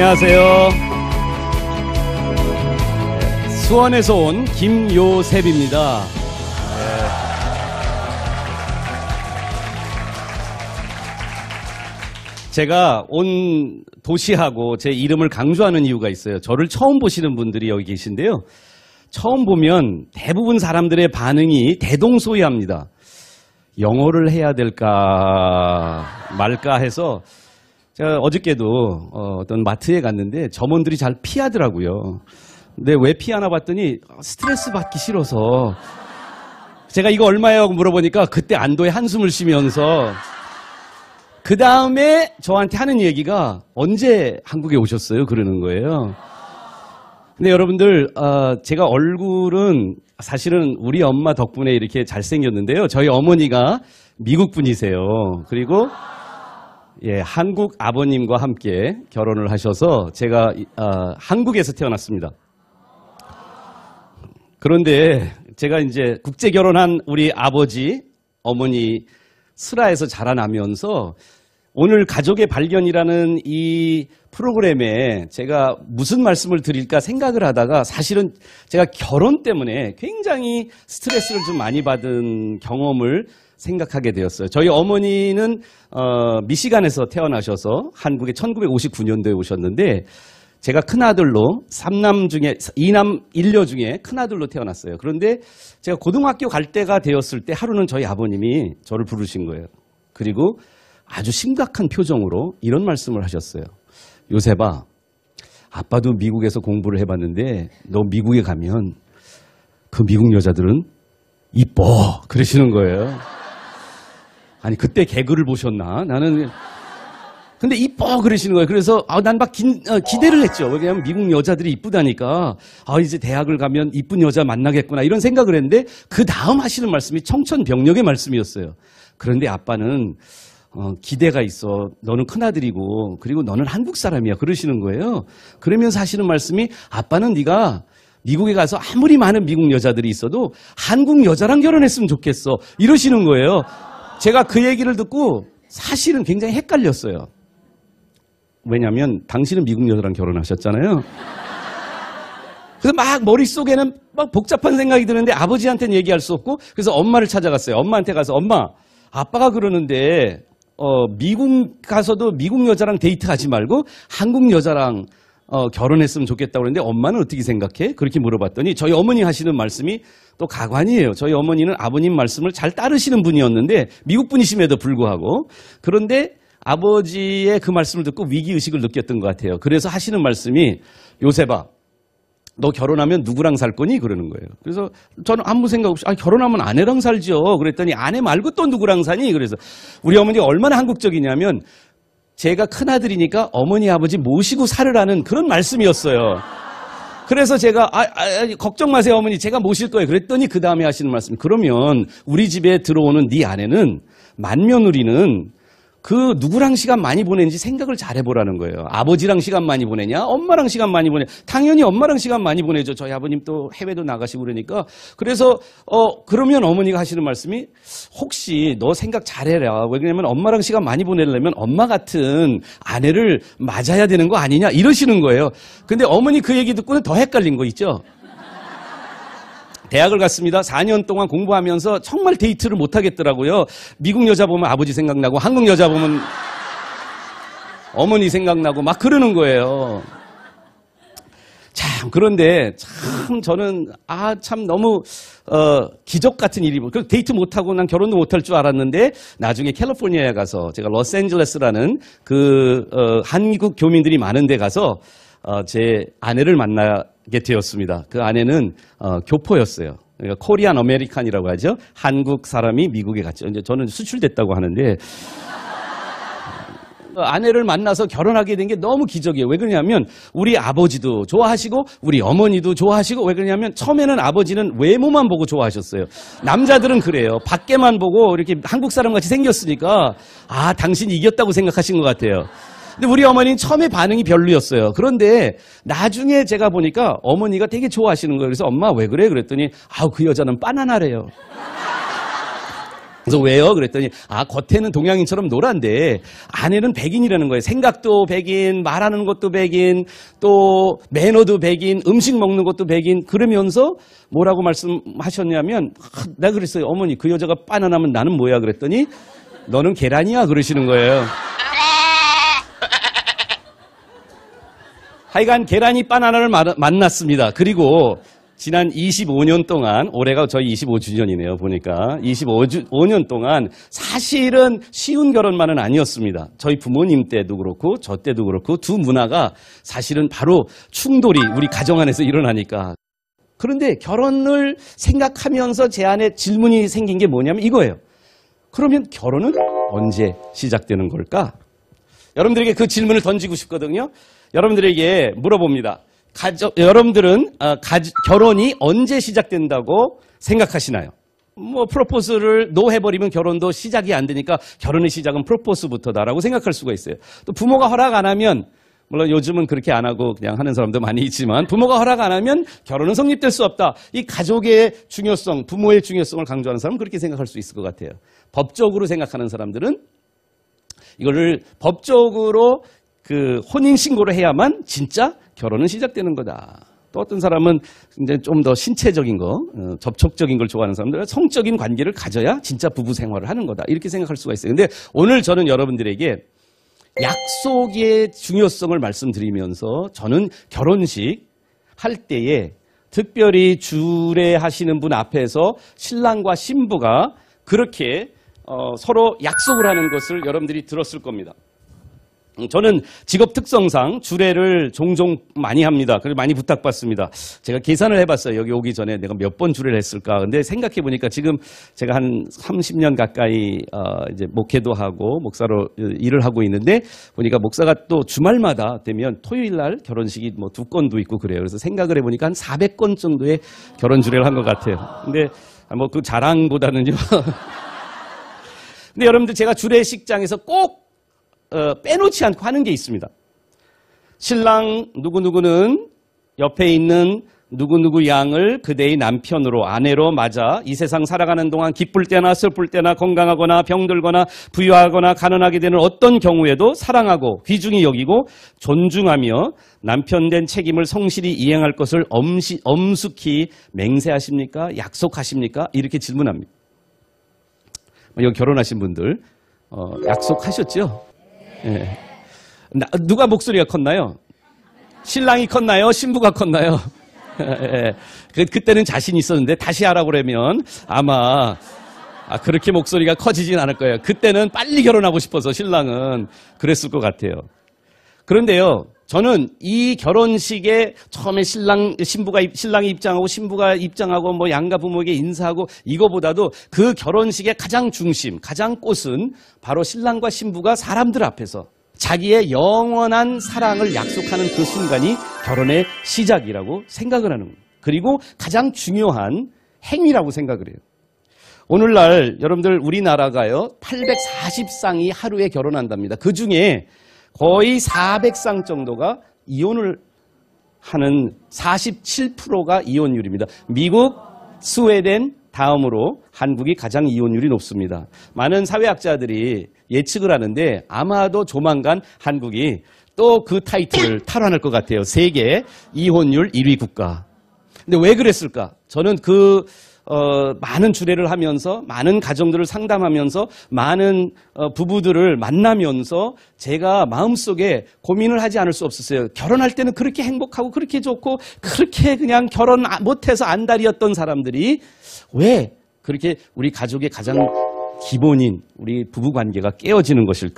안녕하세요. 수원에서 온 김요셉입니다. 예. 제가 온 도시하고 제 이름을 강조하는 이유가 있어요. 저를 처음 보시는 분들이 여기 계신데요. 처음 보면 대부분 사람들의 반응이 대동소이합니다. 영어를 해야 될까 말까 해서 제가 어저께도 어, 떤 마트에 갔는데 점원들이 잘 피하더라고요. 근데 왜 피하나 봤더니 스트레스 받기 싫어서 제가 이거 얼마예요? 하고 물어보니까 그때 안도의 한숨을 쉬면서 그 다음에 저한테 하는 얘기가 언제 한국에 오셨어요? 그러는 거예요. 근데 여러분들 어, 제가 얼굴은 사실은 우리 엄마 덕분에 이렇게 잘생겼는데요. 저희 어머니가 미국 분이세요. 그리고 예, 한국 아버님과 함께 결혼을 하셔서 제가 아, 한국에서 태어났습니다. 그런데 제가 이제 국제 결혼한 우리 아버지, 어머니 슬하에서 자라나면서 오늘 가족의 발견이라는 이 프로그램에 제가 무슨 말씀을 드릴까 생각을 하다가 사실은 제가 결혼 때문에 굉장히 스트레스를 좀 많이 받은 경험을 생각하게 되었어요. 저희 어머니는 어, 미시간에서 태어나셔서 한국에 1959년도에 오셨는데 제가 큰아들로 3남 중에 2남 1녀 중에 큰아들로 태어났어요. 그런데 제가 고등학교 갈 때가 되었을 때 하루는 저희 아버님이 저를 부르신 거예요. 그리고 아주 심각한 표정으로 이런 말씀을 하셨어요. 요새봐. 아빠도 미국에서 공부를 해봤는데 너 미국에 가면 그 미국 여자들은 이뻐 그러시는 거예요. 아니 그때 개그를 보셨나? 나는 근데 이뻐 그러시는 거예요. 그래서 아, 난막 어, 기대를 했죠. 왜냐하면 미국 여자들이 이쁘다니까. 아 이제 대학을 가면 이쁜 여자 만나겠구나 이런 생각을 했는데 그 다음 하시는 말씀이 청천벽력의 말씀이었어요. 그런데 아빠는 어, 기대가 있어. 너는 큰아들이고 그리고 너는 한국 사람이야 그러시는 거예요. 그러면서 하시는 말씀이 아빠는 네가 미국에 가서 아무리 많은 미국 여자들이 있어도 한국 여자랑 결혼했으면 좋겠어 이러시는 거예요. 제가 그 얘기를 듣고 사실은 굉장히 헷갈렸어요. 왜냐면 하 당신은 미국 여자랑 결혼하셨잖아요. 그래서 막 머릿속에는 막 복잡한 생각이 드는데 아버지한테는 얘기할 수 없고 그래서 엄마를 찾아갔어요. 엄마한테 가서 엄마 아빠가 그러는데 어, 미국 가서도 미국 여자랑 데이트하지 말고 한국 여자랑 어, 결혼했으면 좋겠다고 그러는데 엄마는 어떻게 생각해? 그렇게 물어봤더니 저희 어머니 하시는 말씀이 또 가관이에요. 저희 어머니는 아버님 말씀을 잘 따르시는 분이었는데 미국 분이심에도 불구하고 그런데 아버지의 그 말씀을 듣고 위기의식을 느꼈던 것 같아요. 그래서 하시는 말씀이 요새봐. 너 결혼하면 누구랑 살 거니? 그러는 거예요. 그래서 저는 아무 생각 없이, 아, 결혼하면 아내랑 살죠. 그랬더니 아내 말고 또 누구랑 사니? 그래서 우리 어머니가 얼마나 한국적이냐면 제가 큰아들이니까 어머니 아버지 모시고 살으라는 그런 말씀이었어요. 그래서 제가 아, 아, 걱정 마세요 어머니 제가 모실 거예요 그랬더니 그 다음에 하시는 말씀 그러면 우리 집에 들어오는 네 아내는 만며느리는 그 누구랑 시간 많이 보내는지 생각을 잘 해보라는 거예요. 아버지랑 시간 많이 보내냐? 엄마랑 시간 많이 보내 당연히 엄마랑 시간 많이 보내죠. 저희 아버님 또 해외도 나가시고 그러니까. 그래서, 어, 그러면 어머니가 하시는 말씀이 혹시 너 생각 잘해라. 왜냐면 엄마랑 시간 많이 보내려면 엄마 같은 아내를 맞아야 되는 거 아니냐? 이러시는 거예요. 근데 어머니 그 얘기 듣고는 더 헷갈린 거 있죠? 대학을 갔습니다. 4년 동안 공부하면서 정말 데이트를 못 하겠더라고요. 미국 여자 보면 아버지 생각나고 한국 여자 보면 어머니 생각나고 막 그러는 거예요. 참 그런데 참 저는 아 참 너무 어, 기적 같은 일이 뭐, 그 데이트 못 하고 난 결혼도 못 할 줄 알았는데 나중에 캘리포니아에 가서 제가 로스앤젤레스라는 그 어, 한국 교민들이 많은 데 가서 어, 제 아내를 만나 게 되었습니다. 그 아내는 어, 교포였어요. 그러니까 코리안 아메리칸이라고 하죠. 한국 사람이 미국에 갔죠. 이제 저는 수출됐다고 하는데 어, 아내를 만나서 결혼하게 된 게 너무 기적이에요. 왜 그러냐면 우리 아버지도 좋아하시고 우리 어머니도 좋아하시고 왜 그러냐면 처음에는 아버지는 외모만 보고 좋아하셨어요. 남자들은 그래요. 밖에만 보고 이렇게 한국 사람 같이 생겼으니까 아 당신 이겼다고 생각하신 것 같아요. 근데 우리 어머니는 처음에 반응이 별로였어요. 그런데 나중에 제가 보니까 어머니가 되게 좋아하시는 거예요. 그래서 엄마 왜 그래? 그랬더니 아우 그 여자는 바나나래요. 그래서 왜요? 그랬더니 아 겉에는 동양인처럼 노란데 안에는 백인이라는 거예요. 생각도 백인, 말하는 것도 백인, 또 매너도 백인, 음식 먹는 것도 백인. 그러면서 뭐라고 말씀하셨냐면 아, 나 그랬어요. 어머니 그 여자가 바나나면 나는 뭐야? 그랬더니 너는 계란이야 그러시는 거예요. 하여간 계란이 바나나를 만났습니다. 그리고 지난 25년 동안 올해가 저희 25주년이네요. 보니까 25년 동안 사실은 쉬운 결혼만은 아니었습니다. 저희 부모님 때도 그렇고 저 때도 그렇고 두 문화가 사실은 바로 충돌이 우리 가정 안에서 일어나니까 그런데 결혼을 생각하면서 제 안에 질문이 생긴 게 뭐냐면 이거예요. 그러면 결혼은 언제 시작되는 걸까? 여러분들에게 그 질문을 던지고 싶거든요. 여러분들에게 물어봅니다. 가정, 여러분들은 아, 가, 결혼이 언제 시작된다고 생각하시나요? 뭐프로포스를노 해버리면 결혼도 시작이 안 되니까 결혼의 시작은 프로포스부터다라고 생각할 수가 있어요. 또 부모가 허락 안 하면 물론 요즘은 그렇게 안 하고 그냥 하는 사람도 많이 있지만 부모가 허락 안 하면 결혼은 성립될 수 없다. 이 가족의 중요성, 부모의 중요성을 강조하는 사람은 그렇게 생각할 수 있을 것 같아요. 법적으로 생각하는 사람들은 이거를 법적으로 그 혼인 신고를 해야만 진짜 결혼은 시작되는 거다. 또 어떤 사람은 이제 좀 더 신체적인 거, 어, 접촉적인 걸 좋아하는 사람들은 성적인 관계를 가져야 진짜 부부 생활을 하는 거다. 이렇게 생각할 수가 있어요. 근데 오늘 저는 여러분들에게 약속의 중요성을 말씀드리면서 저는 결혼식 할 때에 특별히 주례하시는 분 앞에서 신랑과 신부가 그렇게 어, 서로 약속을 하는 것을 여러분들이 들었을 겁니다. 저는 직업 특성상 주례를 종종 많이 합니다. 그리고 많이 부탁받습니다. 제가 계산을 해봤어요. 여기 오기 전에 내가 몇 번 주례를 했을까. 근데 생각해보니까 지금 제가 한 30년 가까이 어 이제 목회도 하고 목사로 일을 하고 있는데 보니까 목사가 또 주말마다 되면 토요일 날 결혼식이 뭐 두 건도 있고 그래요. 그래서 생각을 해보니까 한 400건 정도의 결혼 주례를 한 것 같아요. 근데 뭐 그 자랑보다는요. 근데 여러분들 제가 주례식장에서 꼭 어, 빼놓지 않고 하는 게 있습니다. 신랑 누구누구는 옆에 있는 누구누구 양을 그대의 남편으로 아내로 맞아 이 세상 살아가는 동안 기쁠 때나 슬플 때나 건강하거나 병들거나 부유하거나 가난하게 되는 어떤 경우에도 사랑하고 귀중히 여기고 존중하며 남편 된 책임을 성실히 이행할 것을 엄시, 엄숙히 맹세하십니까? 약속하십니까? 이렇게 질문합니다. 뭐 여기 결혼하신 분들 어, 약속하셨죠? 예. 누가 목소리가 컸나요? 신랑이 컸나요? 신부가 컸나요? 예. 그, 그때는 자신이 있었는데 다시 하라고 그러면 아마 아, 그렇게 목소리가 커지진 않을 거예요. 그때는 빨리 결혼하고 싶어서 신랑은 그랬을 것 같아요. 그런데요, 저는 이 결혼식에 처음에 신랑 신부가 신랑이 입장하고 신부가 입장하고 뭐 양가 부모에게 인사하고 이거보다도 그 결혼식의 가장 중심, 가장 꽃은 바로 신랑과 신부가 사람들 앞에서 자기의 영원한 사랑을 약속하는 그 순간이 결혼의 시작이라고 생각을 하는 거예요. 그리고 가장 중요한 행위라고 생각을 해요. 오늘날 여러분들 우리나라가요 840쌍이 하루에 결혼한답니다. 그 중에 거의 400쌍 정도가 이혼을 하는 47%가 이혼율입니다. 미국, 스웨덴 다음으로 한국이 가장 이혼율이 높습니다. 많은 사회학자들이 예측을 하는데 아마도 조만간 한국이 또 그 타이틀을 탈환할 것 같아요. 세계 이혼율 1위 국가. 근데 왜 그랬을까? 저는 그 어, 많은 주례를 하면서 많은 가정들을 상담하면서 많은 어, 부부들을 만나면서 제가 마음속에 고민을 하지 않을 수 없었어요. 결혼할 때는 그렇게 행복하고 그렇게 좋고 그렇게 그냥 결혼 아, 못해서 안달이었던 사람들이 왜 그렇게 우리 가족의 가장 기본인 우리 부부 관계가 깨어지는 것일까?